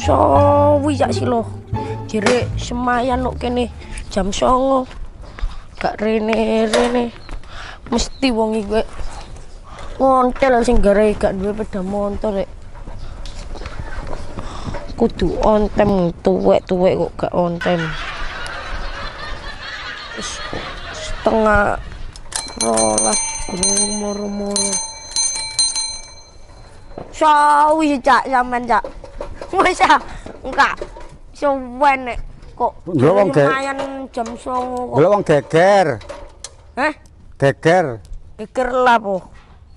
sawi sih silo jere semayan lo kene jam songo gak rene rene mesti wong gue, ngontel sing gara gak dua peda motor ya kudu ontem tuwek-tuwek kok gak ontem setengah rolas rumor-rumor sawi cak zaman cak Kok, geger. 我想，嘎，就问嘞，哥，你那样怎么说？我给给，哎，给给，给给啦不？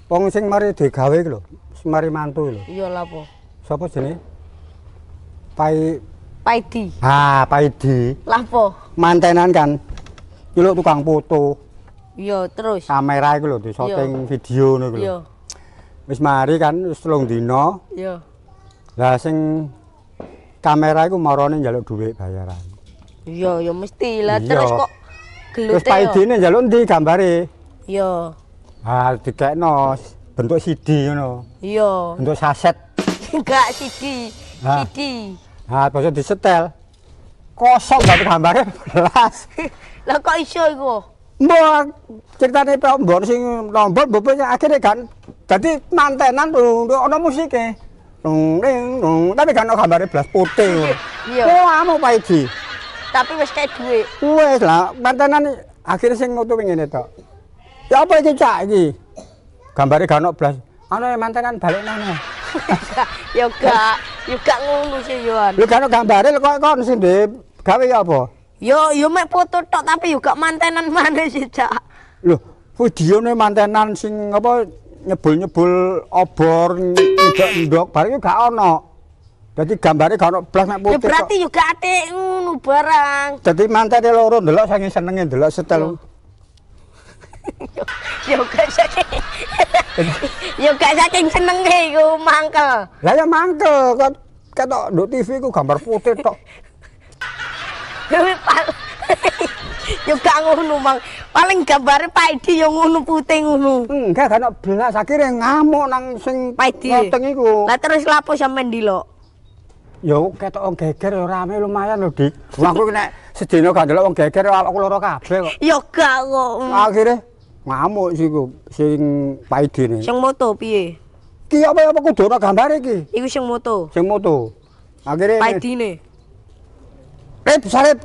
帮新妈的提咖啡了，新妈的馒头了。有啦不？啥不是呢？拜拜地。啊，拜地。啦不？馒头难干，一路都讲不多。Iya, ah, terus. Sampai rai ku lho di shooting video niku lho. Iya. Wis mari kan wis telung dina. Iya. Lah sing kamera iku marane njaluk dhuwit bayaran. Iya, ya mesti lah. Terus kok gelute. Wis paidine njaluk ndi gambare? Iya. Ah, dikekno bentuk CD ngono. Iya. Bentuk saset. Enggak CD, CD. Ah, terus ah, disetel. Kosong gak gambare belas. lah kok iso iku? Mbok ceritane pok mbok sing nombok mbok akhire kan. Dadi mantenan tuh ono musike. Dong ding dong, tapi kan ora kabare blas putih. Iya. Kok amuk Pak Edi. Tapi wis kaya dhuwit. Wis lah, mantanan akhirnya sing ngutu wingi ngene tok. Ya apa iki cak iki? Gambare gak ono blas. Ana mantanan balik nang. Ya gak, ya gak ngono sih yo. Lho gak ono gambare kok kon sing ndek gawe apa? Yo yo mek foto tok tapi yo gak mantanan maneh sih cak. Lho, videone mantanan sing apa nyebul-nyebul obor ndok-ndok barang gak ono. Dadi gambare gak ono blas nek putih. Ya berarti juga gak atik ngono barang. Dadi mantene loro ndelok saking senenge ndelok setel. Yo gak saking. Yo gak saking senenge iku mangkel. Lah ya mangkel kok ketok ndok TV ku gambar putih tok. yo gak ngono mang paling gambare Pak Edi yo ngono putih ngono enggak gak blas akhire ngamuk nang sing Pak Edi ngoteng iku lah terus lapo sampean dilo yo ketok geger yo rame lumayan lho Dik wong aku nek sedina gak delok wong geger awakku lara kabeh kok yo gak kok akhire ngamuk sik sing Pak ne sing moto piye iki apa apa kudu ana gambar iki iku sing moto sing moto akhire Pak Edi ne Rep, sarep,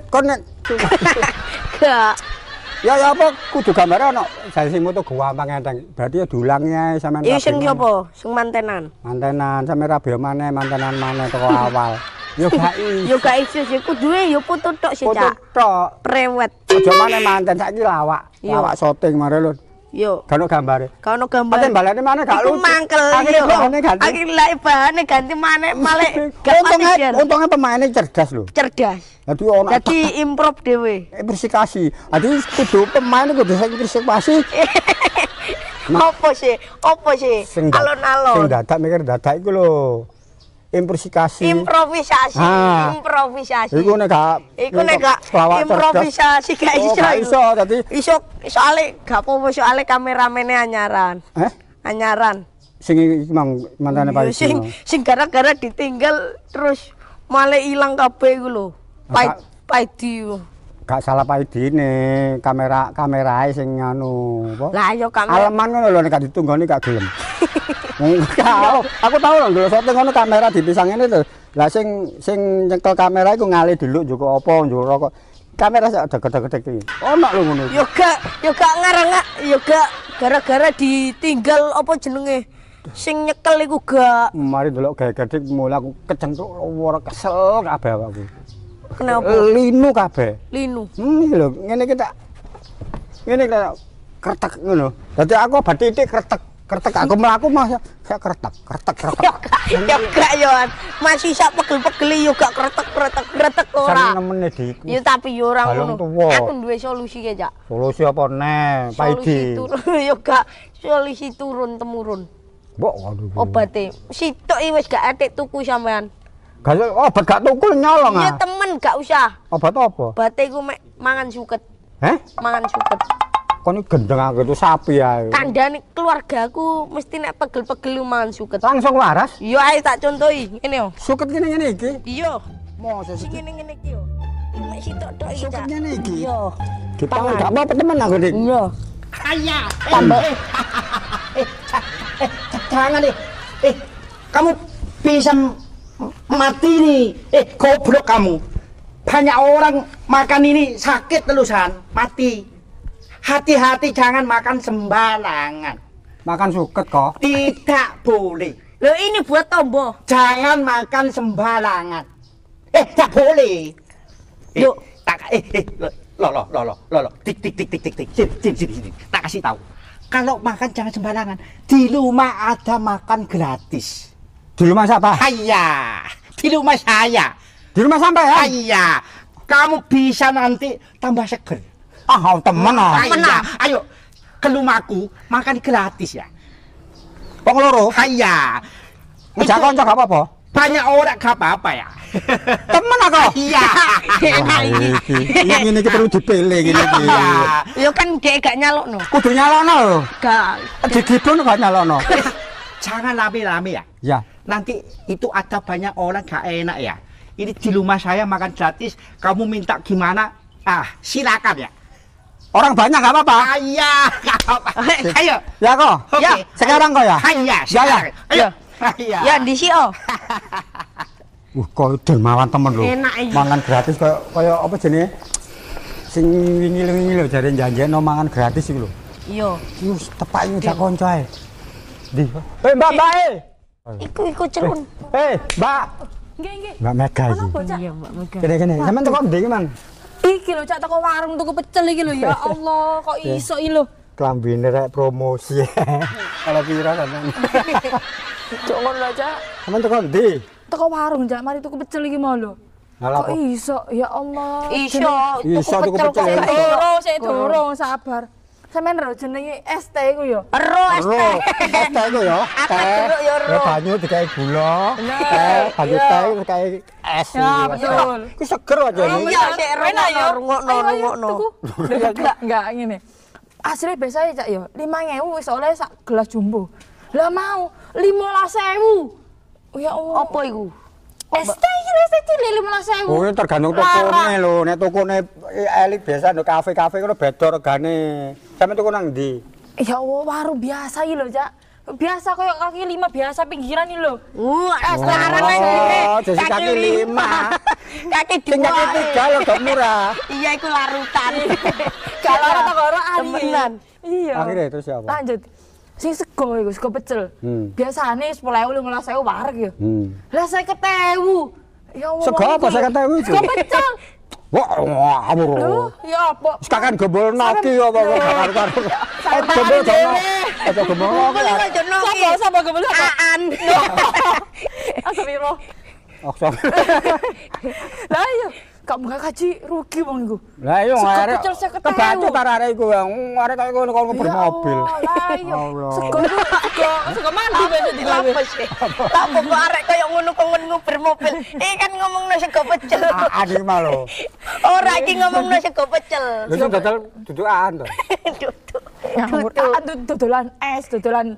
Ya ya apa kudu gambare ana jalsing moto gampang enteng. Berarti ya dulangnya sampean. sing sapa? Sing mantenan. Mantenan sampe rabe mane mantenan mane teko awal. Yo gak Yo gak kudu e yo putu tok sih cak. Prewet. Aja mane manten saiki lawak. Lawak syuting mare lho. Yo. Kano gambare. Kano gambare. Aten balane mana gak lucu. Akhire bahane ganti. ganti maneh malek. Untunge untunge pemaine cerdas lho. Cerdas. Dadi ono. Dadi improv dhewe. Eh, impresikasi. Dadi kudu pemain kudu sing impresikasi. Opo sih? Opo sih? Alon-alon. Sing dadak mikir dadak iku lho. improvisasi improvisasi improvisasi iku nek gak iku nek gak improvisasi gak oh, iso oh, iso dadi iso soalé gak apa-apa soalé kameramene anyaran eh anyaran sing mang mantane iya, Pak sing sing gara-gara ditinggal terus malah ilang kabeh iku lho pait paidi gak salah pa idine kamera kamerae sing ngono apa lah yo kamera aleman ngono lho nek ditunggoni gak gelem aku tau lho lho sate ngono kamera dipisang ini lho lah sing sing nyekel kamera iku ngale dulu juga apa njur rokok kamera sak gedeg-gedeg iki ono lho ngono yo gak yo gak ngareng yo gak gara-gara ditinggal apa jenenge sing nyekel iku gak mari delok gaya gedeg mulai aku kejeng tuh kesel kabeh aku kenapa? Eh, linu kabeh. Linu. Hmm, ngene iki tak ngene iki kretek ngono. Dadi aku berarti titik kretek. aku mlaku mah ya kretek, kretek, kretek. Yo ya, Masih sak pegel-pegel yo gak kretek, kretek, kretek ora. Sing Ya tapi yo ora ngono. Aku duwe solusi ge, Solusi apa ne? Pak Solusi turun yo gak solusi turun temurun. Mbok ngono. Obate sitok wis gak atik tuku sampean. Gak oh, obat gak tukul nyolong ah. Iya temen gak usah. Obat apa? Obat iku mek mangan suket. Heh? Mangan suket. Kok ini gendeng aku itu sapi ya. Tanda nih keluarga aku mesti nek pegel-pegel lu mangan suket. Langsung waras? Iya ayo tak contohi ini yo. Oh. Suket gini gini iki. Iya. Mau sih. Gini gini iki yo. Oh. Mek si tok Suket gini iki. Iya. Kita Tangan. gak apa-apa temen aku nih. Iya. Kaya. Eh, Tambah. Eh, eh, eh, eh, eh, eh, eh, kamu pisang mati nih eh goblok kamu banyak orang makan ini sakit telusan mati hati-hati jangan makan sembarangan makan suket kok tidak boleh lo ini buat tombo jangan makan sembarangan eh tak boleh eh, yuk tak eh eh lo lo lo lo lo lo tik tik tik tik tik tik sini sini sini, sini. tak kasih tahu kalau makan jangan sembarangan di rumah ada makan gratis di rumah siapa? Saya. Di rumah saya. Di rumah sampai ya? Saya. Kamu bisa nanti tambah seger. Ah, oh, temen ah. ah. Ayo ke rumahku makan gratis ya. Wong loro? Iya. Ngejak kanca gak apa-apa? Banyak orang gak apa-apa ya. Temen aku. Iya. Ini iya. Iya. Iya. ini perlu dipilih gini iki. Yo kan dhek gak nyalokno. Kudu nyalokno lho. Gak. Digipun gak nyalokno. Jangan lami lami ya. Ya nanti itu ada banyak orang gak enak ya ini di rumah saya makan gratis kamu minta gimana ah silakan ya orang banyak gak apa-apa ah, iya eh, ayo ya kok okay. ya sekarang kok ya ah, iya ya, ya. ayo ya. Ah, iya. ya di sini oh Wah, kau dermawan temen lu. Enak iya. Mangan gratis kok kau apa jenis? Sing wingi ini lho jare janjian no mangan gratis sih lo Iyo. Yus tepak iki jak kanca Iku iku cerun, eh, eh, Mbak. Nggih, nggih. Mbak Mega iki. Iya, Mbak Mega. Kene kene. Sampeyan teko ndi iki, Man? Iki lho cak teko warung tuku pecel iki lho. Ya eh. Allah, kok eh. iso iki lho. Klambine rek promosi. Kalau pira sampeyan. Cok ngono lho, Cak. Sampeyan teko ndi? Teko warung, Cak. Mari tuku pecel iki mau lho. Alah kok iso? Ya Allah. Iso, tuku pecel. Iso tuku pecel. Durung, sik durung, sabar. Sampeyan ro jenenge ST iku yo. Ya? Ya. Eh, ya, ro ST. ST iku yo. Akeh jeruk yo ro. Banyu dikai gula, teh, nah, banyu teh iya. dikai es. Ya betul. Ku seger aja iya, iki. Iya, sik enak yo. Rungokno, rungokno. Iya, enggak, enggak ngene. Asli biasa ya, Cak yo. 5000 wis oleh sak gelas jumbo. Lah mau 15000. Ya Allah. Apa iku? ST iki wis cilik 15000. Oh, tergantung tokone lho. Nek tokone elit biasa no kafe-kafe kuwi beda regane. Sampe tuku nang ndi? Ya Allah, baru biasa iki lho, Cak. Biasa koyo kaki lima biasa pinggiran iki lho. Uh, es eh, larang oh, kaki lima. kaki dua. Kaki tiga lho ya gak murah. iya, iku larutan. Gak lara tak ora Iya. Akhirnya terus ya apa? Lanjut. Sing sego iku, sego pecel. Hmm. Biasane 10.000 15.000 wareg ya. Hmm. Lah 50.000. Ya Allah. Sego apa 50.000 itu? Sego pecel. Wah, wah, oh, ya apa? Sekarang gembel naki ya apa? Bakar karo. Eh, gembel eh, ya, jono. Eh, gembel naki. Gembel jono. Sapa iya. sapa gembel sapa? Aan. Astagfirullah. Astagfirullah. Oh, lah iya gak buka kaji rugi wong iku. Lah yo iya, arek kebaca karo arek iku arek kaya ngono kok ya mobil. Iya. Sego sego sego mandi wis dilapis. Tak kok arek kaya ngono kok ngono mobil. Eh kan ngomongno sego pecel. Ade ah, ah, mah lho. Ora iki ngomongno sego pecel. Lha sing dodol dudukan to. Duduk. Ya ah, es, dodolan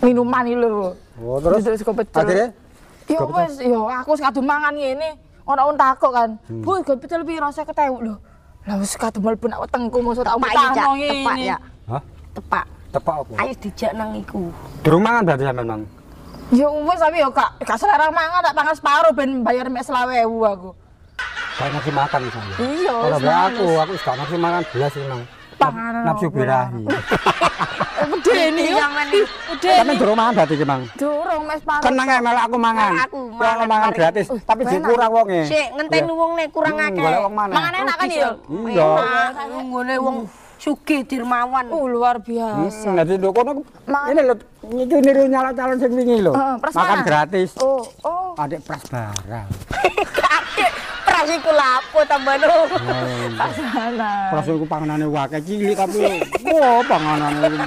minuman iki lho. Oh terus. sego pecel. Akhirnya? Yo wis yo aku sing mangan ngene orang on takut kan. Hmm. Bu, gak pecel piro 50.000 lho. Lah wis kademel pun awak tengku mosok tak utahno ngene. Tepak ya. Hah? Tepak. Tepak apa? Ayo dijak nang iku. Durung kan berarti sampean mang. Ya wis tapi yo kak, gak selera mangan tak pangan separuh ben bayar mek 20.000 aku. Kayak ngasih makan misalnya. Iya. Kalau aku, aku gak ngasih makan belas sih mang. Panganan. Nafsu birahi. jeni yo. Sampe durung mangan berarti, Mang. Durung wis pangan. Kenenge melok aku mangan. Kurang mangan gratis, uh, tapi sing kurang wonge. Sik, ngenteni wonge kurang hmm, akeh. Mangane enak kan yo. Iya. Ngene wong sugih dirmawan. Oh, luar biasa. Nanti lho kono ini lho itu nyala calon sing wingi lho. Uh, Makan gratis. Oh, oh. Adik pras barang. Prasiku lapo tambah lho. Pasalah. Oh, Prasiku panganane wake cilik tapi panganan panganane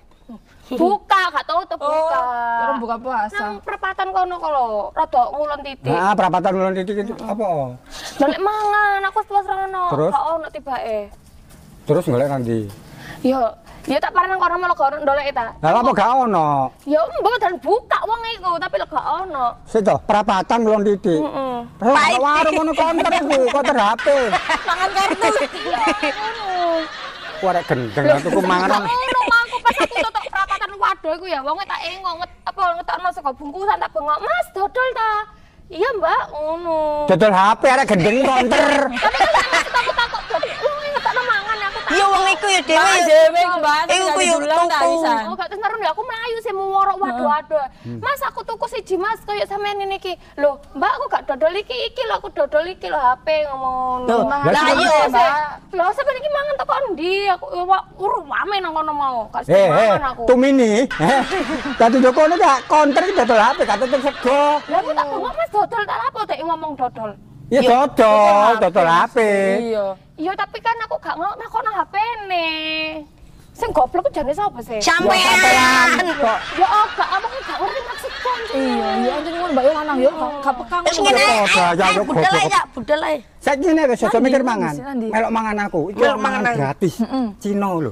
buka gak tau tuh oh, buka oh, buka puasa nang perapatan kono kalau rada ngulon titik nah perapatan ngulon titik itu apa balik mangan aku setelah serono terus gak ono tiba eh terus golek nanti yo ya tak parah nang orang malah kau ndolek ta lah apa gak ono ya mbok dan buka wong iku tapi lo gak ono sito perapatan ngulon titik heeh warung ngono konter iku konter HP mangan kartu warek gendeng aku mangan aku perapatan waduh iku ya wonge tak engong apa ngetokno saka bungkusan tak bengok Mas dodol ta Iya Mbak ngono Dodol HP arek gendeng konter Tapi kok takut takut Oh ngetokno mangan aku Ya wong iku ya dhewe dhewe iku Mbak Iku ku yo tuku sih warok waduh-waduh. Hmm. Mas aku tuku siji Mas kayak sama ini niki lo Mbak aku gak dodol iki iki lo aku dodol iki lo HP ngomong. Lah iya Mbak. lo sampean iki mangan teko ndi? Aku ya, urung ame nang kono mau. kasih sih eh, eh, mangan aku. Tumini. Eh. joko nih gak konter itu dodol HP kata tuh sego. lo aku tak ngomong Mas dodol tak apa tuh ngomong dodol. Ya, iya dodol, dodol HP. Iya. Iya tapi kan aku gak ngono nah, HP ne sing goblok ku jane sapa sih? Sampean. Ya, kok ya ah, gak omong kan gak ngerti maksudku. Iya, iya anjing ngono Mbak yo lanang yo gak pekang. Wis ngene. Ya yo budal ya, budal ae. Saiki ngene wis aja mikir mangan. Melok mangan aku, iki mangan gratis. Cino lho.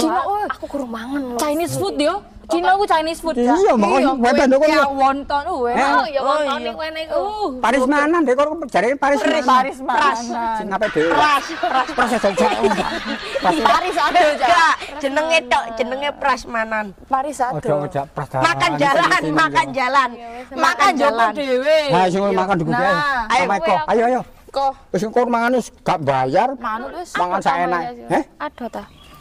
Cino aku kurang mangan lho. Chinese food yo. Cina ku Chinese food Iya, makanya iya, wedan kok. Ya wonton uwe. Uh, eh, oh, ya wonton oh, ning kene iya. iku. Uh. Paris manan dek kok jarene Paris manan. Paris manan. Sing ape dhewe. Pras, pras, pras ya jajak. Paris ado jak. Jenenge tok, jenenge pras manan. Paris ado. Makan jalan, iya, makan jalan. Makan jalan dhewe. Ha nah, sing makan di dhewe. Nah, ayo, ayo, ayo. Kok. Wis kok mangan gak bayar. Mangan wis. Mangan sak enak. Heh? Ado ta.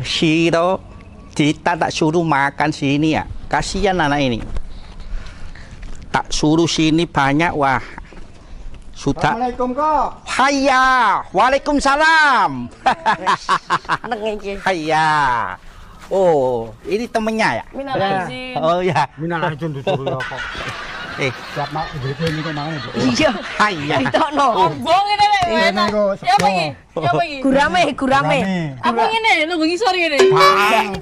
Shiro kita tak suruh makan sini ya kasihan anak ini tak suruh sini banyak wah sudah Assalamualaikum kok Hayya Waalaikumsalam Hayya Oh ini temennya ya Minal Oh ya Minal Aizin kok Eh, siap mak duwe niku mangan itu? Iya. Ha iya. Ditokno. Ombo oh. ngene lek. Iya niku. Siapa iki? Oh. Siapa iki? Gurame, gurame. Apa ngene nunggu ngisor ngene.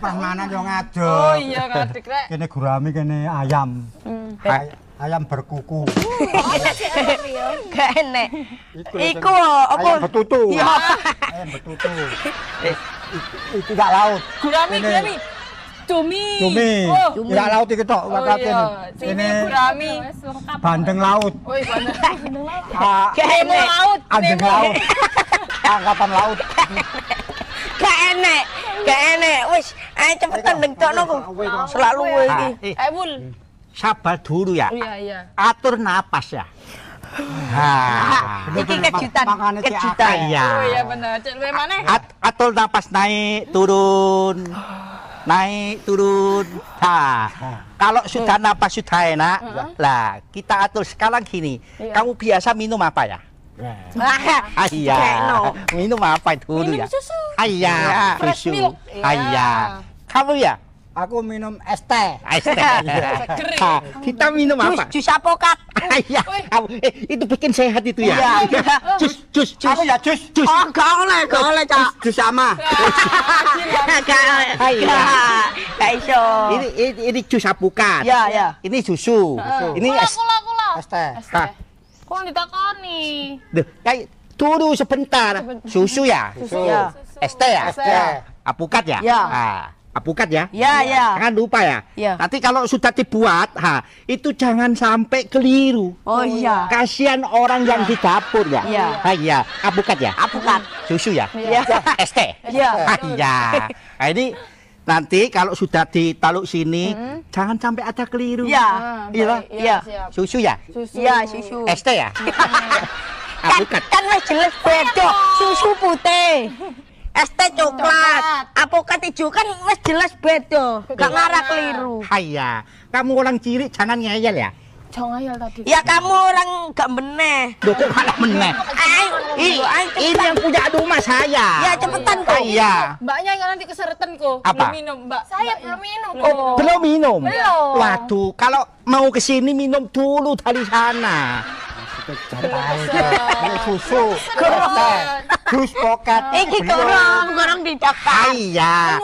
Pas mana yang ngado. Oh iya kadik rek. Kene gurame kene ayam. Hmm. Ayam berkuku. Gak enek. Iku apa? Ayam betutu. Iya. Ayam betutu. Eh. Itu gak laut. Gurame, gurame cumi. Cumi. Oh. laut iki tok oh, iya. gurami. Bandeng laut. Oh, bandeng laut. Ah, Kemo laut. laut. Angkatan laut. Gak enek. Gak enek. Wis, ayo cepetan dengtokno ku. Selalu kowe ah, iki. Eh. Sabar dulu ya. Iya, iya. Atur napas ya. Nah, iki kejutan, kejutan. Iya. Oh iya bener. Cek luwe maneh. Atur napas naik, turun. naik turun. Nah, kalau sudah hmm. napas sudah enak, hmm. Hmm. lah kita atur sekarang gini. Iya. Kamu biasa minum apa ya? Ah, Minum apa itu dulu minum ya? Susu. Ayah, iya, Fresh iya. Kamu ya? Aku minum es teh. Es teh. Iya. Kita minum apa? Jus, apokat. Ah, iya. eh, itu bikin sehat itu ya. Iya, iya. jus, jus, jus. Aku ya jus. Jus. Oh, gak oleh, gak oleh, Cak. Jus sama. Gak oleh. Gak iso. Ini ini jus apokat. Iya, iya. Ini susu. Ini es. Kula, kula, Es teh. Kok ditakoni? Duh, kayak turu sebentar. Susu ya? Susu. Es teh ya? Es teh. Apukat ya? Iya apukat ya. Iya, iya. Jangan lupa ya. ya. Nanti kalau sudah dibuat, ha, itu jangan sampai keliru. Oh, oh iya. iya. Kasihan orang yang di dapur ya. Iya. Ha, iya. Apukat ya. Apukat. Susu ya. Iya. Ya, ST. Iya. Iya. Nah, ini nanti kalau sudah ditaluk sini, hmm. jangan sampai ada keliru. Iya. Ah, iya. iya, iya. Susu ya. Susu. Iya, susu. ST ya. Hmm. Apukat. Kan, kan jelas beda susu putih es teh coklat. Apokat hijau kan mas jelas beda. Gak ngarah keliru. Haya, kamu orang ciri jangan ngeyel ya. Jangan ngeyel tadi. Ya kamu orang gak meneh. Loh kok kalah meneh? Ayo, ini yang punya rumah saya. Ya cepetan kok. Ah, iya. Mbaknya yang nanti keseretan kok. Apa? Belum minum, Mbak. Saya belum iya. minum oh. kok. Oh, belum minum. Belum. Waduh, kalau mau kesini minum dulu dari sana susu jus di iya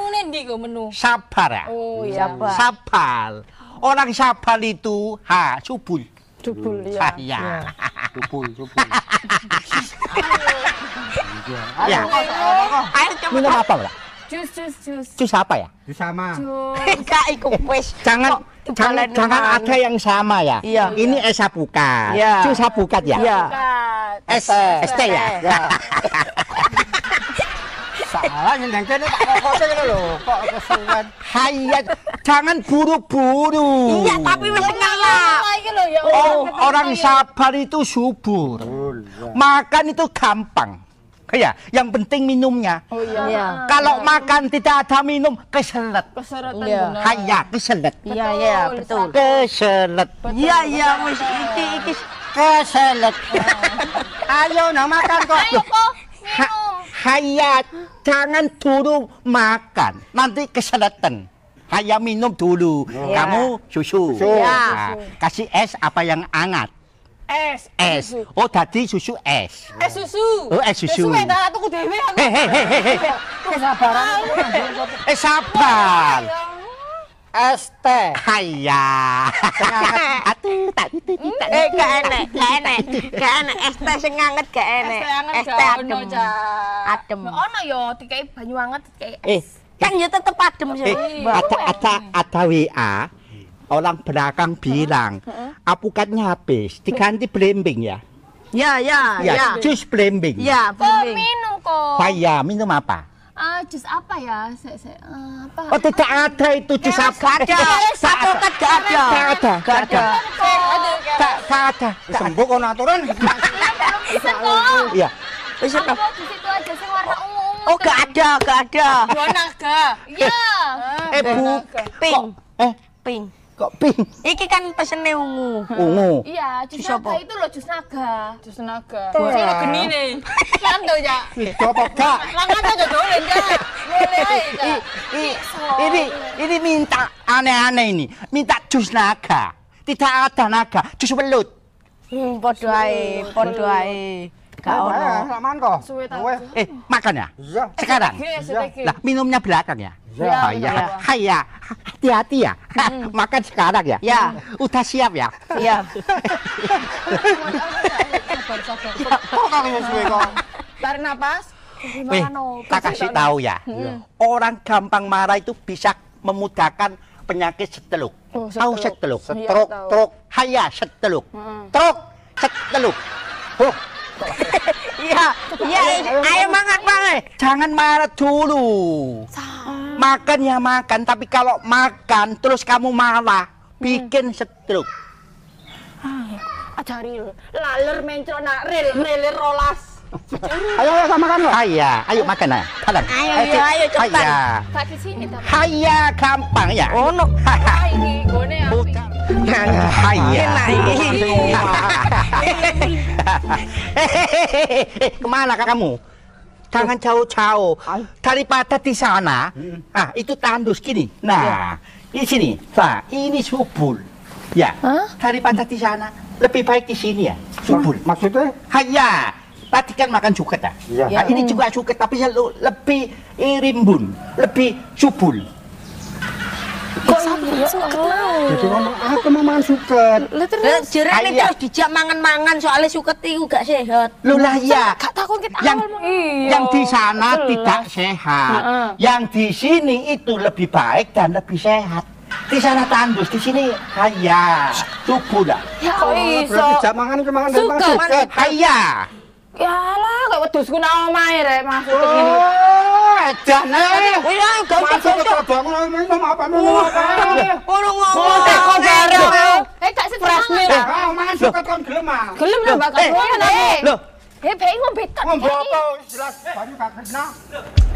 menu sabar ya oh orang sabar itu ha subul subul ya iya subul subul ya minum apa jus jus jus jus apa ya jus sama jus Kak, ikut jangan jangan, jangan ada yang sama ya. Iya. Ini es sapukat. Iya. Cus sapukat ya. Iya. Es ST ya. ya. Salah nyendeng kene tak kokote lho. Kok kesuwen. Hayat, jangan buru-buru. Iya, tapi wis ngalah. Ya. Oh, orang sabar itu subur. Makan itu gampang ya yang penting minumnya oh, iya. Ya. kalau ya. makan tidak ada minum keselet ya. iya. hanya keselet iya iya betul keselet iya iya wis iki iki keselet oh. ayo nah makan kok ayo kok hanya jangan dulu makan nanti keseletan hanya minum dulu iya. kamu susu, Ya. Nah, kasih es apa yang hangat S S oh tadi susu S Es susu oh S susu susu enak tuh ku dewe aku hehehe kesabaran eh sabar Es T aya atu tak itu tidak eh gak enak gak enak gak enak Es teh sing anget gak enak S T adem adem ono ya. dikai banyu anget kayak S eh, kan ya tetep adem sih eh, ada ada ada WA orang belakang bilang apukatnya habis diganti blimbing ya ya ya ya, ya. jus blimbing ya blimbing. minum kok saya minum apa Ah, uh, jus apa ya? Se -se uh, apa? Oh, tidak ada itu jus ya, apa? Ada. Satu kan tidak ada. Tidak ada. Tidak ada. Tidak ada. Sembuh kau aturan. Iya. Wis iya. apa? Di situ aja sih warna ungu. Oh, gak ada, gak ada. Yo naga. Eh, iya. Eh, bu. Pink. Eh, pink. Kok pink? Iki kan pesene ungu. Ungu. Iya, jus naga itu loh jus naga. Jus naga. Tuh ya. geni nih. Kan tuh ya. Coba kak. Langan tuh jodoh aja. Boleh aja. Ini ini minta aneh-aneh ini. Minta jus naga. Tidak ada naga, jus belut. Hmm, podo ae, podo Eh, ono. Eh, makan Eh, makan ya? Iya. Sekarang. Iya, iya, minumnya belakang ya? Iya. Oh, Hati-hati ya. Hmm. makan sekarang ya? Ya, Udah siap ya? Iya. Tarik napas. Weh, tak kasih tahu ya. Hmm. Orang gampang marah itu bisa memudahkan penyakit seteluk. Oh, tahu seteluk? Setruk, truk. Haya seteluk. Hmm. Truk, seteluk. Oh, Iya, iya, ayo mangat bang. Jangan marah dulu. Makan ya makan, tapi kalau makan terus kamu malah hmm. bikin stroke. Ah, Ajari laler mencro nak rel rel rolas. Ayo, ayo sama kamu. lo. Ayo, ayo makan lah. Ayo, Ayo, ayo, ayo cepetan. Ayo. Tak sini tapi. Ayo, gampang ya. Ono. Oh, ini gone ya. Kemana kah kamu? Jangan jauh-jauh. Daripada di sana, hmm. ah itu tandus kini Nah, ya. di sini. Nah, ini subul. Ya. Daripada di sana, lebih baik di sini ya. Subul. Maksudnya? Hanya. Ah, Tadi kan makan cuket ah. ya. Nah, ini juga cuket tapi ya lebih rimbun, lebih subul kok iya kenal jadi ngomong ah, aku mangan suket lho terus jerene terus dijak mangan-mangan soalnya suket itu gak sehat lho lah iya. gak takon kita yang iya. yang di sana tidak sehat yang di sini itu lebih baik dan lebih sehat di sana tandus di sini kaya tubuh dah. ya iso berarti jamangan mangan suket kaya lah, kaya wedusku nang omahe rek, maksudku oh, edan eh. Wis ayo gawe gawe bangun omahe mau apa mau apa. Ono ngomong. Kok tak kon bareng. Eh tak stres nih. Ah omahe sok kon gelem ah. Gelem lho Mbak Kak. Eh. Lho. Eh pengen ngombe tok. Ngombe apa jelas eh, banyu gak kena.